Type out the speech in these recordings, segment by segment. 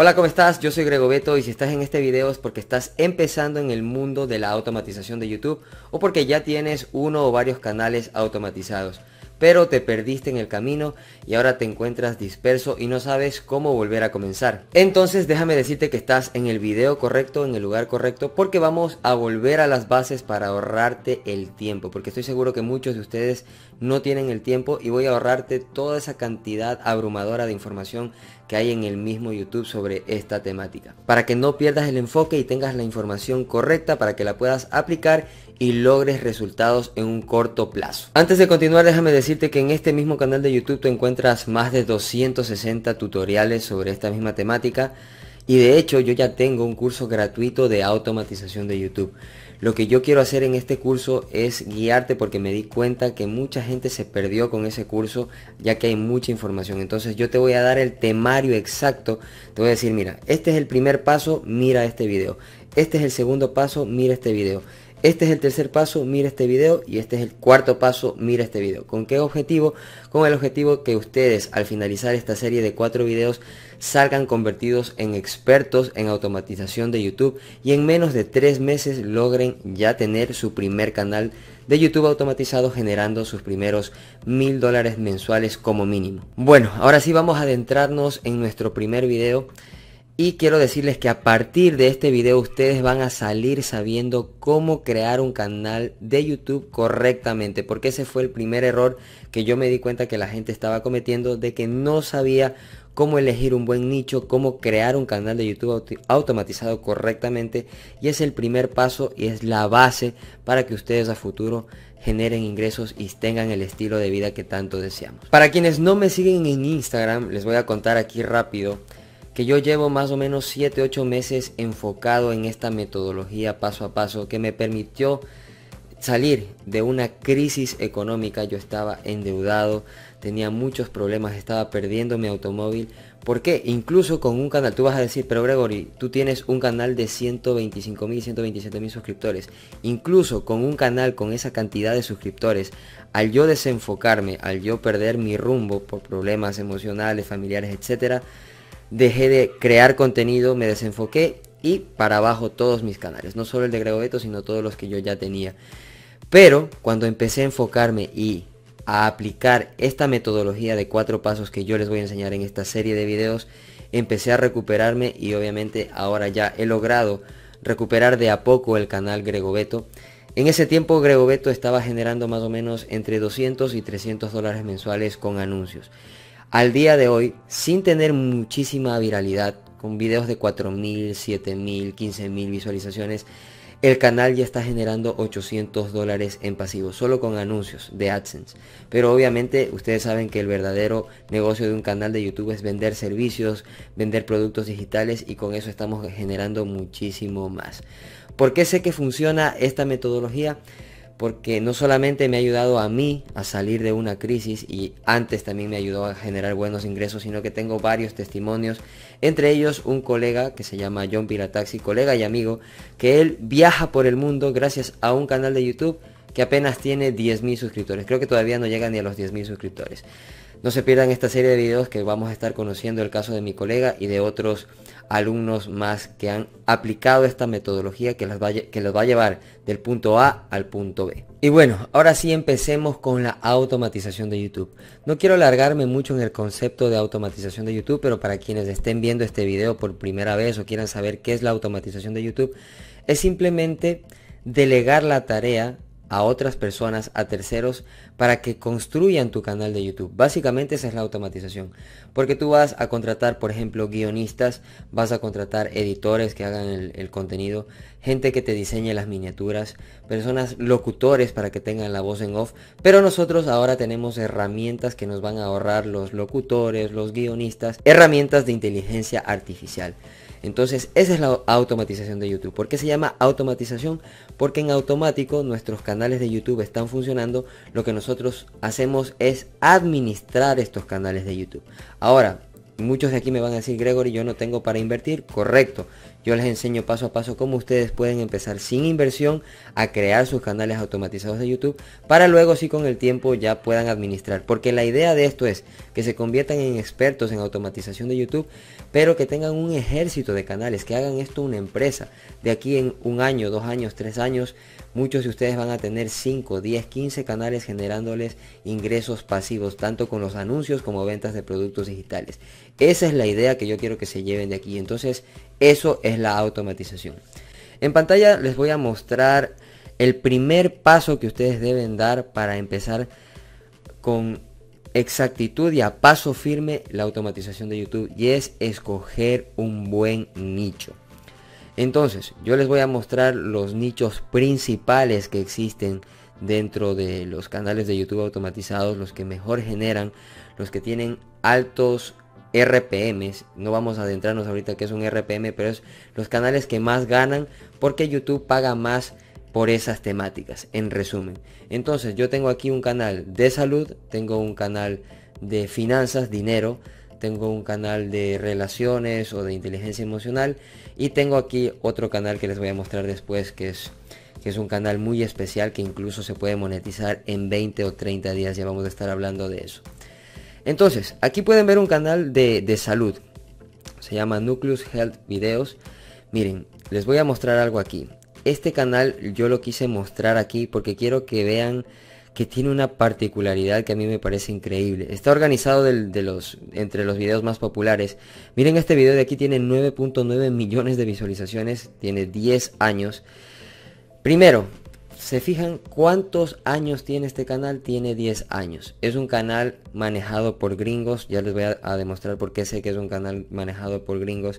Hola, ¿cómo estás? Yo soy Grego Beto y si estás en este video es porque estás empezando en el mundo de la automatización de YouTube o porque ya tienes uno o varios canales automatizados, pero te perdiste en el camino y ahora te encuentras disperso y no sabes cómo volver a comenzar. Entonces déjame decirte que estás en el video correcto, en el lugar correcto, porque vamos a volver a las bases para ahorrarte el tiempo, porque estoy seguro que muchos de ustedes no tienen el tiempo y voy a ahorrarte toda esa cantidad abrumadora de información que hay en el mismo YouTube sobre esta temática. Para que no pierdas el enfoque y tengas la información correcta para que la puedas aplicar y logres resultados en un corto plazo. Antes de continuar déjame decirte que en este mismo canal de YouTube te encuentras más de 260 tutoriales sobre esta misma temática y de hecho yo ya tengo un curso gratuito de automatización de YouTube. Lo que yo quiero hacer en este curso es guiarte porque me di cuenta que mucha gente se perdió con ese curso ya que hay mucha información. Entonces yo te voy a dar el temario exacto. Te voy a decir, mira, este es el primer paso, mira este video. Este es el segundo paso, mira este video. Este es el tercer paso, mira este video y este es el cuarto paso, mira este video. ¿Con qué objetivo? Con el objetivo que ustedes al finalizar esta serie de cuatro videos salgan convertidos en expertos en automatización de YouTube y en menos de tres meses logren ya tener su primer canal de YouTube automatizado generando sus primeros mil dólares mensuales como mínimo. Bueno, ahora sí vamos a adentrarnos en nuestro primer video. Y quiero decirles que a partir de este video ustedes van a salir sabiendo cómo crear un canal de YouTube correctamente. Porque ese fue el primer error que yo me di cuenta que la gente estaba cometiendo de que no sabía cómo elegir un buen nicho, cómo crear un canal de YouTube automatizado correctamente y es el primer paso y es la base para que ustedes a futuro generen ingresos y tengan el estilo de vida que tanto deseamos. Para quienes no me siguen en Instagram, les voy a contar aquí rápido que yo llevo más o menos 7-8 meses enfocado en esta metodología paso a paso que me permitió salir de una crisis económica, yo estaba endeudado, tenía muchos problemas, estaba perdiendo mi automóvil. ¿Por qué? Incluso con un canal, tú vas a decir, pero Gregory, tú tienes un canal de 125.000, mil, 127 suscriptores. Incluso con un canal con esa cantidad de suscriptores, al yo desenfocarme, al yo perder mi rumbo por problemas emocionales, familiares, etc. dejé de crear contenido, me desenfoqué y para abajo todos mis canales, no solo el de Beto, sino todos los que yo ya tenía. Pero cuando empecé a enfocarme y a aplicar esta metodología de cuatro pasos que yo les voy a enseñar en esta serie de videos, empecé a recuperarme y obviamente ahora ya he logrado recuperar de a poco el canal Gregobeto. En ese tiempo Gregobeto estaba generando más o menos entre 200 y 300 dólares mensuales con anuncios. Al día de hoy, sin tener muchísima viralidad, con videos de 4.000, 7.000, 15.000 visualizaciones, el canal ya está generando 800 dólares en pasivo, solo con anuncios de AdSense. Pero obviamente ustedes saben que el verdadero negocio de un canal de YouTube es vender servicios, vender productos digitales y con eso estamos generando muchísimo más. ¿Por qué sé que funciona esta metodología? porque no solamente me ha ayudado a mí a salir de una crisis y antes también me ayudó a generar buenos ingresos, sino que tengo varios testimonios entre ellos un colega que se llama John Pirataxi, colega y amigo, que él viaja por el mundo gracias a un canal de YouTube que apenas tiene 10.000 suscriptores. Creo que todavía no llega ni a los 10.000 suscriptores. No se pierdan esta serie de videos que vamos a estar conociendo el caso de mi colega y de otros alumnos más que han aplicado esta metodología que los, va, que los va a llevar del punto A al punto B. Y bueno, ahora sí empecemos con la automatización de YouTube. No quiero alargarme mucho en el concepto de automatización de YouTube, pero para quienes estén viendo este video por primera vez o quieran saber qué es la automatización de YouTube, es simplemente delegar la tarea a otras personas, a terceros, para que construyan tu canal de YouTube. Básicamente esa es la automatización. Porque tú vas a contratar, por ejemplo, guionistas, vas a contratar editores que hagan el, contenido, gente que te diseñe las miniaturas, personas locutores para que tengan la voz en off. Pero nosotros ahora tenemos herramientas que nos van a ahorrar los locutores, los guionistas, herramientas de inteligencia artificial. Entonces, esa es la automatización de YouTube. ¿Por qué se llama automatización? Porque en automático nuestros canales de YouTube están funcionando. Lo que nosotros hacemos es administrar estos canales de YouTube. Ahora, muchos de aquí me van a decir, Gregory, yo no tengo para invertir. Correcto. Yo les enseño paso a paso cómo ustedes pueden empezar sin inversión a crear sus canales automatizados de YouTube para luego si con el tiempo ya puedan administrar. Porque la idea de esto es que se conviertan en expertos en automatización de YouTube, pero que tengan un ejército de canales, que hagan esto una empresa. De aquí en un año, dos años, tres años, muchos de ustedes van a tener 5, 10, 15 canales generándoles ingresos pasivos, tanto con los anuncios como ventas de productos digitales. Esa es la idea que yo quiero que se lleven de aquí. Entonces, eso es la automatización. En pantalla les voy a mostrar el primer paso que ustedes deben dar para empezar con exactitud y a paso firme la automatización de YouTube y es escoger un buen nicho. Entonces, yo les voy a mostrar los nichos principales que existen dentro de los canales de YouTube automatizados, los que mejor generan, los que tienen altos RPMs. No vamos a adentrarnos ahorita que es un RPM, pero es los canales que más ganan porque YouTube paga más por esas temáticas, en resumen. Entonces yo tengo aquí un canal de salud, tengo un canal de finanzas, dinero, tengo un canal de relaciones o de inteligencia emocional y tengo aquí otro canal que les voy a mostrar después que es que es un canal muy especial que incluso se puede monetizar en 20 o 30 días, ya vamos a estar hablando de eso. Entonces, aquí pueden ver un canal de, de salud. Se llama Nucleus Health Videos. Miren, les voy a mostrar algo aquí. Este canal yo lo quise mostrar aquí porque quiero que vean que tiene una particularidad que a mí me parece increíble. Está organizado de los, entre los videos más populares. Miren este video de aquí, tiene 9.9 millones de visualizaciones, tiene 10 años. Primero, se fijan cuántos años tiene este canal, tiene 10 años. Es un canal manejado por gringos, ya les voy a, demostrar por qué sé que es un canal manejado por gringos.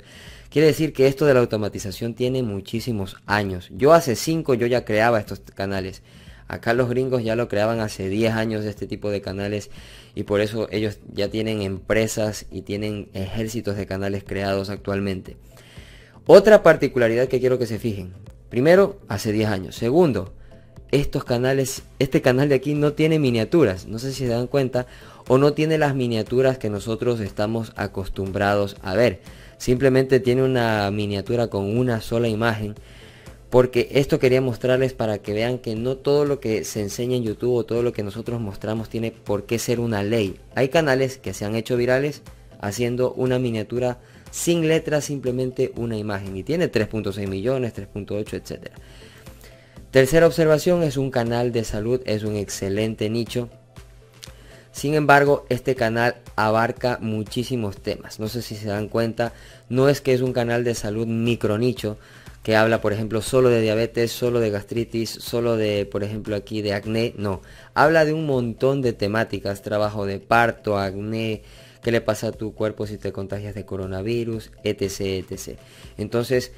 Quiere decir que esto de la automatización tiene muchísimos años. Yo hace 5 yo ya creaba estos canales. Acá los gringos ya lo creaban hace 10 años este tipo de canales y por eso ellos ya tienen empresas y tienen ejércitos de canales creados actualmente. Otra particularidad que quiero que se fijen. Primero, hace 10 años. Segundo, estos canales, este canal de aquí no tiene miniaturas, no sé si se dan cuenta, o no tiene las miniaturas que nosotros estamos acostumbrados a ver. Simplemente tiene una miniatura con una sola imagen. Porque esto quería mostrarles para que vean que no todo lo que se enseña en YouTube o todo lo que nosotros mostramos tiene por qué ser una ley. Hay canales que se han hecho virales haciendo una miniatura sin letras, simplemente una imagen. Y tiene 3.6 millones, 3.8, etcétera. Tercera observación es un canal de salud, es un excelente nicho. Sin embargo, este canal abarca muchísimos temas. No sé si se dan cuenta, no es que es un canal de salud micronicho que habla, por ejemplo, solo de diabetes, solo de gastritis, solo de, por ejemplo, aquí de acné. No, habla de un montón de temáticas, trabajo de parto, acné, qué le pasa a tu cuerpo si te contagias de coronavirus, etc, etc. Entonces,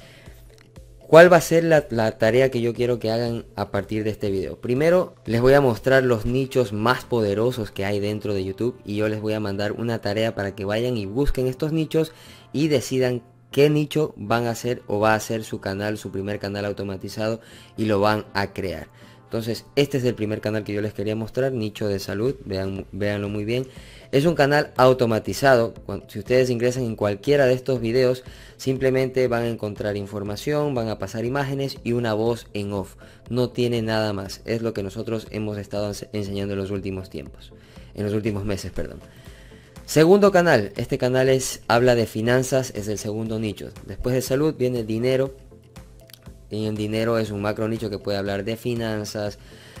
¿Cuál va a ser la, tarea que yo quiero que hagan a partir de este video? Primero, les voy a mostrar los nichos más poderosos que hay dentro de YouTube y yo les voy a mandar una tarea para que vayan y busquen estos nichos y decidan qué nicho van a hacer o va a ser su canal, su primer canal automatizado y lo van a crear. Entonces, este es el primer canal que yo les quería mostrar, nicho de salud, vean, véanlo muy bien. Es un canal automatizado, si ustedes ingresan en cualquiera de estos videos, simplemente van a encontrar información, van a pasar imágenes y una voz en off. No tiene nada más, es lo que nosotros hemos estado enseñando en los últimos tiempos, en los últimos meses, perdón. Segundo canal, este canal es, habla de finanzas, es el segundo nicho. Después de salud viene dinero, y dinero es un macro nicho que puede hablar de finanzas,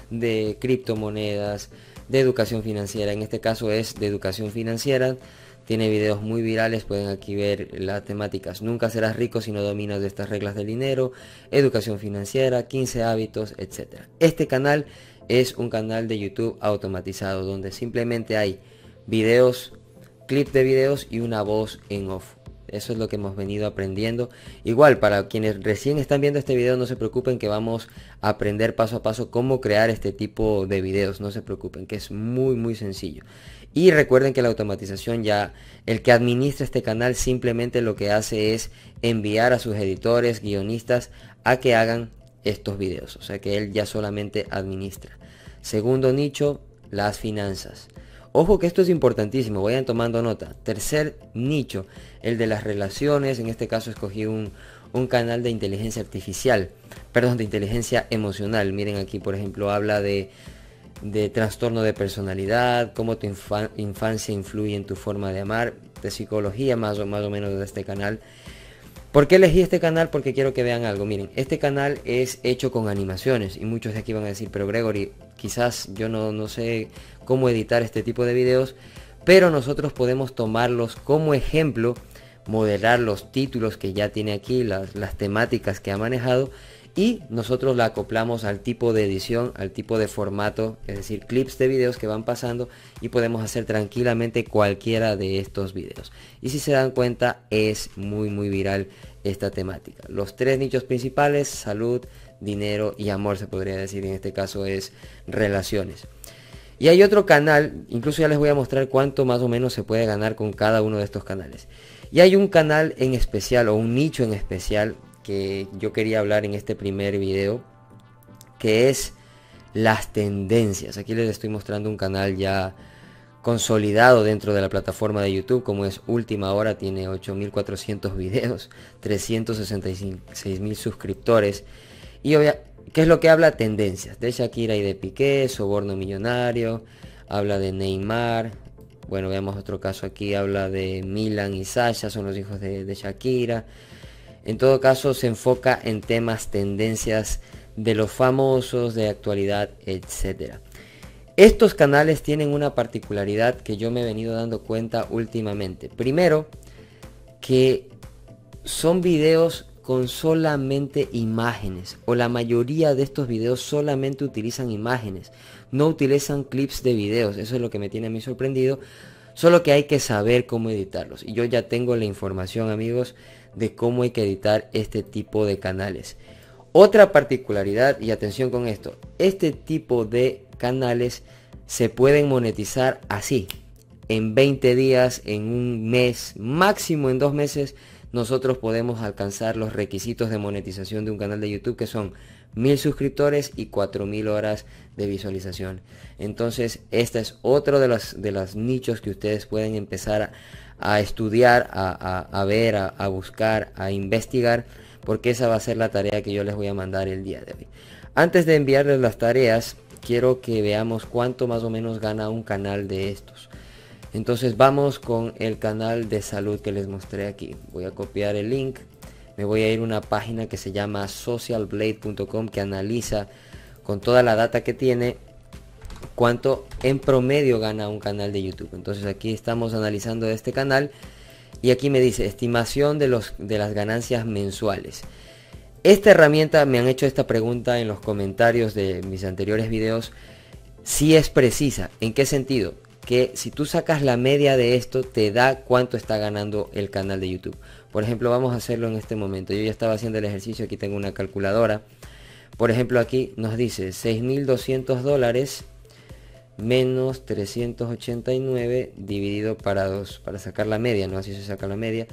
de criptomonedas, de educación financiera. En este caso es de educación financiera. Tiene videos muy virales, pueden aquí ver las temáticas. Nunca serás rico si no dominas de estas reglas del dinero, educación financiera, 15 hábitos, etc. Este canal es un canal de YouTube automatizado donde simplemente hay videos, clips de videos y una voz en off. Eso es lo que hemos venido aprendiendo. Igual, para quienes recién están viendo este video, no se preocupen que vamos a aprender paso a paso cómo crear este tipo de videos. No se preocupen, que es muy, muy sencillo. Y recuerden que la automatización ya, el que administra este canal simplemente lo que hace es enviar a sus editores, guionistas, a que hagan estos videos. O sea que él ya solamente administra. Segundo nicho, las finanzas. Ojo que esto es importantísimo, vayan tomando nota. Tercer nicho, el de las relaciones. En este caso escogí un, canal de inteligencia artificial, perdón, de inteligencia emocional. Miren aquí, por ejemplo, habla de, de trastorno de personalidad, cómo tu infancia influye en tu forma de amar, de psicología más o, más o menos de este canal. ¿Por qué elegí este canal? Porque quiero que vean algo. Miren, este canal es hecho con animaciones y muchos de aquí van a decir, pero Gregory, quizás yo no, sé cómo editar este tipo de videos, pero nosotros podemos tomarlos como ejemplo, modelar los títulos que ya tiene aquí, las, las temáticas que ha manejado y nosotros la acoplamos al tipo de edición, al tipo de formato, es decir, clips de videos que van pasando y podemos hacer tranquilamente cualquiera de estos videos. Y si se dan cuenta, es muy muy viral esta temática. Los tres nichos principales, salud, dinero y amor se podría decir, en este caso es relaciones. Y hay otro canal, incluso ya les voy a mostrar cuánto más o menos se puede ganar con cada uno de estos canales. Y hay un canal en especial o un nicho en especial que yo quería hablar en este primer video, que es las tendencias. Aquí les estoy mostrando un canal ya consolidado dentro de la plataforma de YouTube, como es Última Hora, tiene 8.400 videos, mil suscriptores. Y obvia ¿qué es lo que habla? Tendencias, de Shakira y de Piqué, Soborno Millonario, habla de Neymar. Bueno, veamos otro caso aquí, habla de Milan y Sasha, son los hijos de, de Shakira. En todo caso, se enfoca en temas, tendencias de los famosos, de actualidad, etc. Estos canales tienen una particularidad que yo me he venido dando cuenta últimamente. Primero, que son videos con solamente imágenes o la mayoría de estos videos solamente utilizan imágenes no utilizan clips de videos eso es lo que me tiene a mí sorprendido solo que hay que saber cómo editarlos y yo ya tengo la información amigos de cómo hay que editar este tipo de canales. Otra particularidad, y atención con esto, este tipo de canales se pueden monetizar así. En 20 días, en un mes, máximo en dos meses, nosotros podemos alcanzar los requisitos de monetización de un canal de YouTube que son mil suscriptores y 4000 horas de visualización. Entonces, este es otro de de los nichos que ustedes pueden empezar a a estudiar, a, ver, a, a, buscar, a investigar, porque esa va a ser la tarea que yo les voy a mandar el día de hoy. Antes de enviarles las tareas, quiero que veamos cuánto más o menos gana un canal de estos. Entonces vamos con el canal de salud que les mostré aquí. Voy a copiar el link. Me voy a ir a una página que se llama socialblade.com que analiza con toda la data que tiene cuánto en promedio gana un canal de YouTube. Entonces aquí estamos analizando este canal y aquí me dice estimación de, los, de las ganancias mensuales. Esta herramienta, me han hecho esta pregunta en los comentarios de mis anteriores videos, si es precisa. ¿En qué sentido? Que si tú sacas la media de esto, te da cuánto está ganando el canal de YouTube. Por ejemplo, vamos a hacerlo en este momento. Yo ya estaba haciendo el ejercicio, aquí tengo una calculadora. Por ejemplo, aquí nos dice 6.200 dólares menos 389 dividido para 2, para sacar la media, ¿no? Así se saca la media.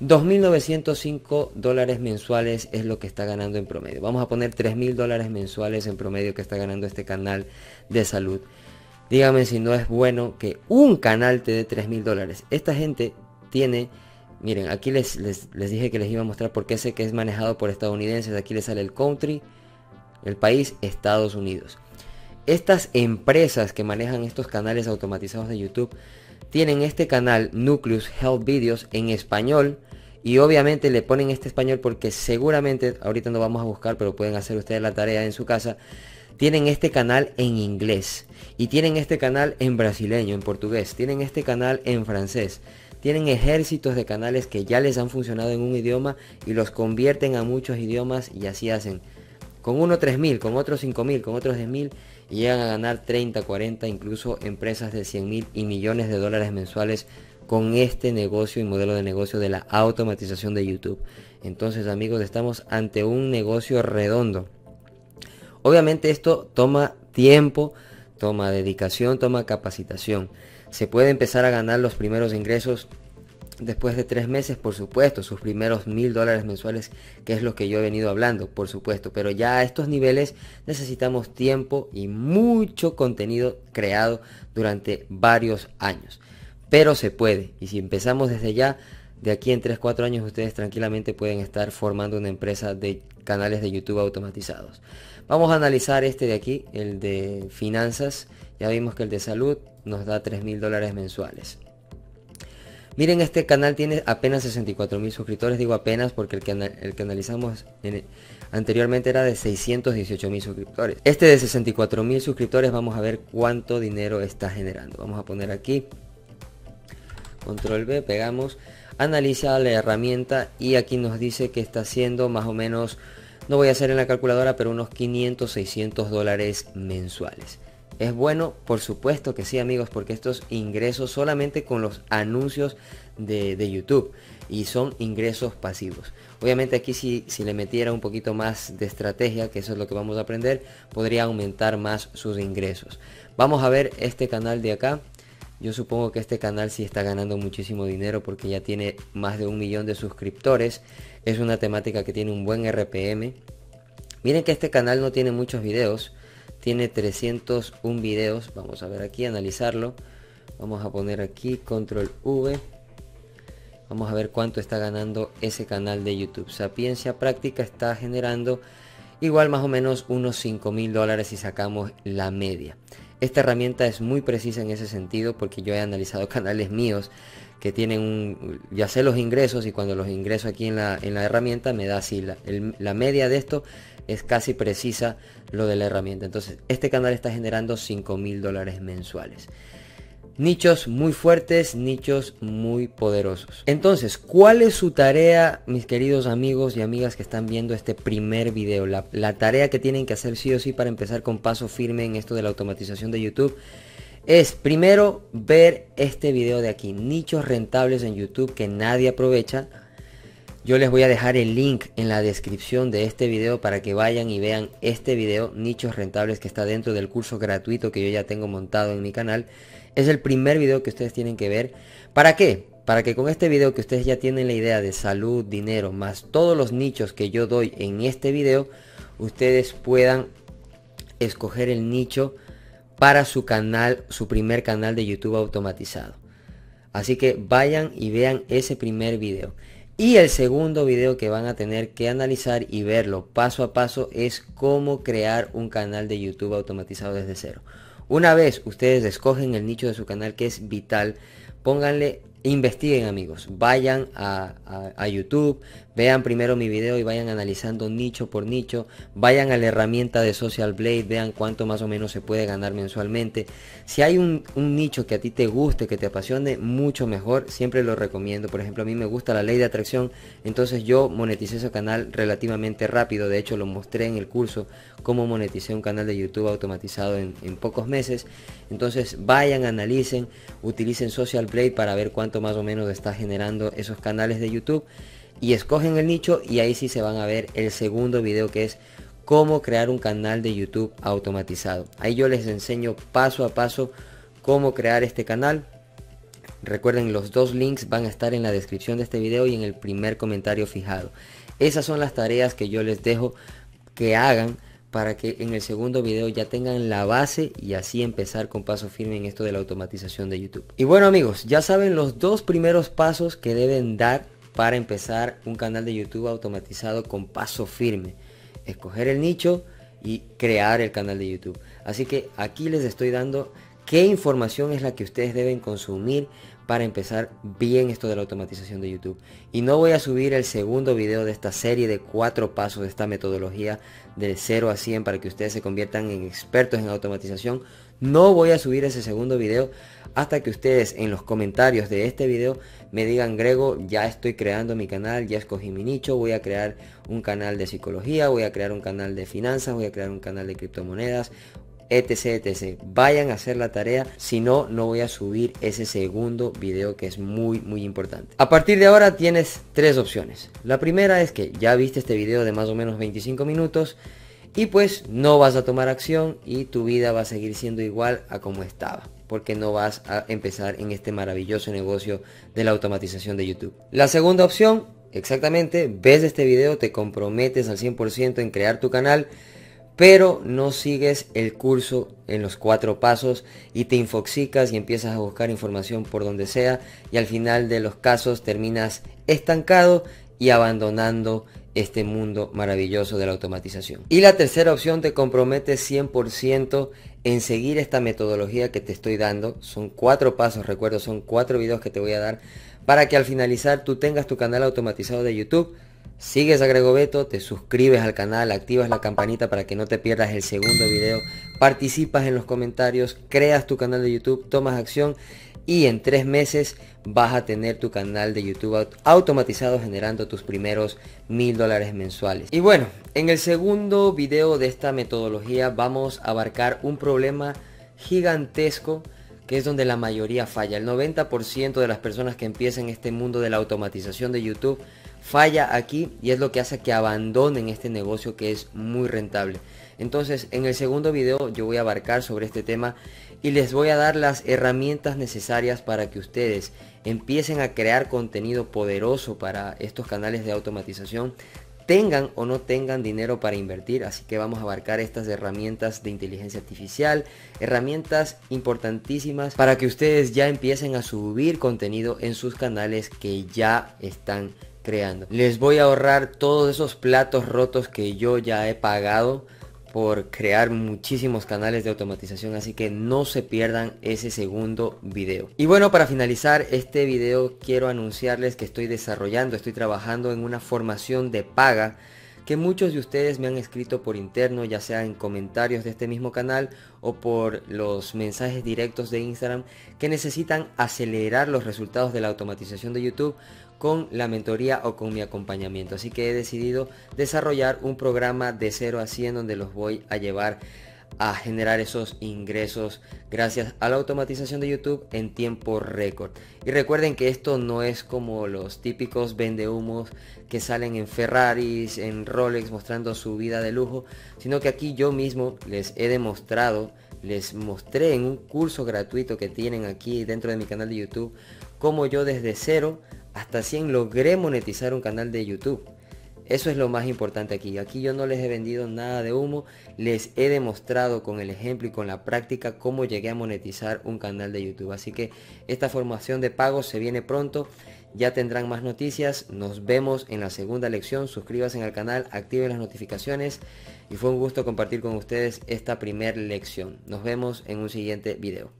2.905 dólares mensuales es lo que está ganando en promedio. Vamos a poner 3.000 dólares mensuales en promedio que está ganando este canal de salud. Dígame si no es bueno que un canal te dé 3.000 dólares. Esta gente tiene, miren, aquí les, les, les dije que les iba a mostrar porque sé que es manejado por estadounidenses. Aquí les sale el country, el país, Estados Unidos. Estas empresas que manejan estos canales automatizados de YouTube tienen este canal Nucleus Help Videos en español y obviamente le ponen este español porque seguramente, ahorita no vamos a buscar, pero pueden hacer ustedes la tarea en su casa, tienen este canal en inglés y tienen este canal en brasileño, en portugués, tienen este canal en francés. Tienen ejércitos de canales que ya les han funcionado en un idioma y los convierten a muchos idiomas y así hacen. Con uno 3.000, con otro 5.000, con otros 10.000 y llegan a ganar 30, 40, incluso empresas de 100 mil y millones de dólares mensuales con este negocio y modelo de negocio de la automatización de YouTube. Entonces amigos, estamos ante un negocio redondo. Obviamente esto toma tiempo, toma dedicación, toma capacitación. Se puede empezar a ganar los primeros ingresos Después de tres meses, por supuesto, sus primeros mil dólares mensuales, que es lo que yo he venido hablando, por supuesto. Pero ya a estos niveles necesitamos tiempo y mucho contenido creado durante varios años. Pero se puede. Y si empezamos desde ya, de aquí en 3-4 años ustedes tranquilamente pueden estar formando una empresa de canales de YouTube automatizados. Vamos a analizar este de aquí, el de finanzas. Ya vimos que el de salud nos da tres mil dólares mensuales. Miren, este canal tiene apenas 64 mil suscriptores, digo apenas porque el que, analizamos e, anteriormente era de 618 mil suscriptores. Este de 64 mil suscriptores vamos a ver cuánto dinero está generando. Vamos a poner aquí, control B, pegamos, analiza la herramienta y aquí nos dice que está haciendo más o menos, no voy a hacer en la calculadora, pero unos 500, 600 dólares mensuales. Es bueno, por supuesto que sí amigos, porque estos ingresos solamente con los anuncios de, YouTube y son ingresos pasivos. Obviamente aquí si, si, le metiera un poquito más de estrategia, que eso es lo que vamos a aprender, podría aumentar más sus ingresos. Vamos a ver este canal de acá. Yo supongo que este canal sí está ganando muchísimo dinero porque ya tiene más de un millón de suscriptores. Es una temática que tiene un buen RPM. Miren que este canal no tiene muchos videos tiene 301 videos. Vamos a ver aquí, analizarlo. Vamos a poner aquí control V. Vamos a ver cuánto está ganando ese canal de YouTube. Sapiencia Práctica está generando igual más o menos unos 5 mil dólares si sacamos la media. Esta herramienta es muy precisa en ese sentido porque yo he analizado canales míos que tienen ya sé los ingresos y cuando los ingreso aquí en la, en la herramienta me da así, la, la media de esto es casi precisa lo de la herramienta. Entonces, este canal está generando 5 mil dólares mensuales. Nichos muy fuertes, nichos muy poderosos. Entonces, ¿cuál es su tarea, mis queridos amigos y amigas que están viendo este primer video? La, tarea que tienen que hacer sí o sí para empezar con paso firme en esto de la automatización de YouTube es primero ver este video de aquí, nichos rentables en YouTube que nadie aprovecha. Yo les voy a dejar el link en la descripción de este video para que vayan y vean este video, nichos rentables que está dentro del curso gratuito que yo ya tengo montado en mi canal. Es el primer video que ustedes tienen que ver. ¿Para qué? Para que con este video que ustedes ya tienen la idea de salud, dinero, más todos los nichos que yo doy en este video, ustedes puedan escoger el nicho para su canal, su primer canal de YouTube automatizado. Así que vayan y vean ese primer video. Y el segundo video que van a tener que analizar y verlo paso a paso es cómo crear un canal de YouTube automatizado desde cero. Una vez ustedes escogen el nicho de su canal que es vital, pónganle Investiguen amigos, vayan a, YouTube, vean primero mi video y vayan analizando nicho por nicho, vayan a la herramienta de Social Blade, vean cuánto más o menos se puede ganar mensualmente. Si hay un, nicho que a ti te guste, que te apasione, mucho mejor, siempre lo recomiendo. Por ejemplo, a mí me gusta la ley de atracción, entonces yo moneticé ese canal relativamente rápido, de hecho lo mostré en el curso cómo moneticé un canal de YouTube automatizado en, en pocos meses. Entonces vayan, analicen, utilicen Social Blade para ver cuánto más o menos está generando esos canales de YouTube y escogen el nicho y ahí sí se van a ver el segundo video que es cómo crear un canal de YouTube automatizado. Ahí yo les enseño paso a paso cómo crear este canal. Recuerden los dos links van a estar en la descripción de este video y en el primer comentario fijado. Esas son las tareas que yo les dejo que hagan para que en el segundo video ya tengan la base y así empezar con paso firme en esto de la automatización de YouTube. Y bueno amigos, ya saben los dos primeros pasos que deben dar para empezar un canal de YouTube automatizado con paso firme. Escoger el nicho y crear el canal de YouTube. Así que aquí les estoy dando qué información es la que ustedes deben consumir para empezar bien esto de la automatización de YouTube. Y no voy a subir el segundo video de esta serie de cuatro pasos de esta metodología, de 0 a 100 para que ustedes se conviertan en expertos en automatización. No voy a subir ese segundo video hasta que ustedes en los comentarios de este video me digan, Grego, ya estoy creando mi canal, ya escogí mi nicho, voy a crear un canal de psicología, voy a crear un canal de finanzas, voy a crear un canal de criptomonedas, etc, etc. Vayan a hacer la tarea, si no, no voy a subir ese segundo vídeo que es muy, muy importante. A partir de ahora tienes tres opciones. La primera es que ya viste este vídeo de más o menos 25 minutos y pues no vas a tomar acción y tu vida va a seguir siendo igual a como estaba porque no vas a empezar en este maravilloso negocio de la automatización de YouTube. La segunda opción, exactamente, ves este vídeo te comprometes al 100% en crear tu canal pero no sigues el curso en los cuatro pasos y te infoxicas y empiezas a buscar información por donde sea y al final de los casos terminas estancado y abandonando este mundo maravilloso de la automatización. Y la tercera opción te compromete 100% en seguir esta metodología que te estoy dando. Son cuatro pasos, recuerdo, son cuatro videos que te voy a dar para que al finalizar tú tengas tu canal automatizado de YouTube Sigues a Gregobeto, te suscribes al canal, activas la campanita para que no te pierdas el segundo video, participas en los comentarios, creas tu canal de YouTube, tomas acción y en tres meses vas a tener tu canal de YouTube automatizado generando tus primeros mil dólares mensuales. Y bueno, en el segundo video de esta metodología vamos a abarcar un problema gigantesco que es donde la mayoría falla. El 90% de las personas que empiezan este mundo de la automatización de YouTube falla aquí y es lo que hace que abandonen este negocio que es muy rentable. Entonces en el segundo video yo voy a abarcar sobre este tema y les voy a dar las herramientas necesarias para que ustedes empiecen a crear contenido poderoso para estos canales de automatización, tengan o no tengan dinero para invertir, así que vamos a abarcar estas herramientas de inteligencia artificial, herramientas importantísimas para que ustedes ya empiecen a subir contenido en sus canales que ya están creando. Les voy a ahorrar todos esos platos rotos que yo ya he pagado por crear muchísimos canales de automatización así que no se pierdan ese segundo video y bueno para finalizar este video quiero anunciarles que estoy desarrollando estoy trabajando en una formación de paga que muchos de ustedes me han escrito por interno, ya sea en comentarios de este mismo canal o por los mensajes directos de Instagram, que necesitan acelerar los resultados de la automatización de YouTube con la mentoría o con mi acompañamiento. Así que he decidido desarrollar un programa de 0 a 100 donde los voy a llevar a generar esos ingresos gracias a la automatización de YouTube en tiempo récord. Y recuerden que esto no es como los típicos vendehumos que salen en Ferraris, en Rolex mostrando su vida de lujo, sino que aquí yo mismo les he demostrado, les mostré en un curso gratuito que tienen aquí dentro de mi canal de YouTube cómo yo desde cero hasta 100 logré monetizar un canal de YouTube. Eso es lo más importante aquí. Aquí yo no les he vendido nada de humo, les he demostrado con el ejemplo y con la práctica cómo llegué a monetizar un canal de YouTube. Así que esta formación de pagos se viene pronto. Ya tendrán más noticias. Nos vemos en la segunda lección. Suscríbanse al canal, activen las notificaciones. Y fue un gusto compartir con ustedes esta primera lección. Nos vemos en un siguiente video.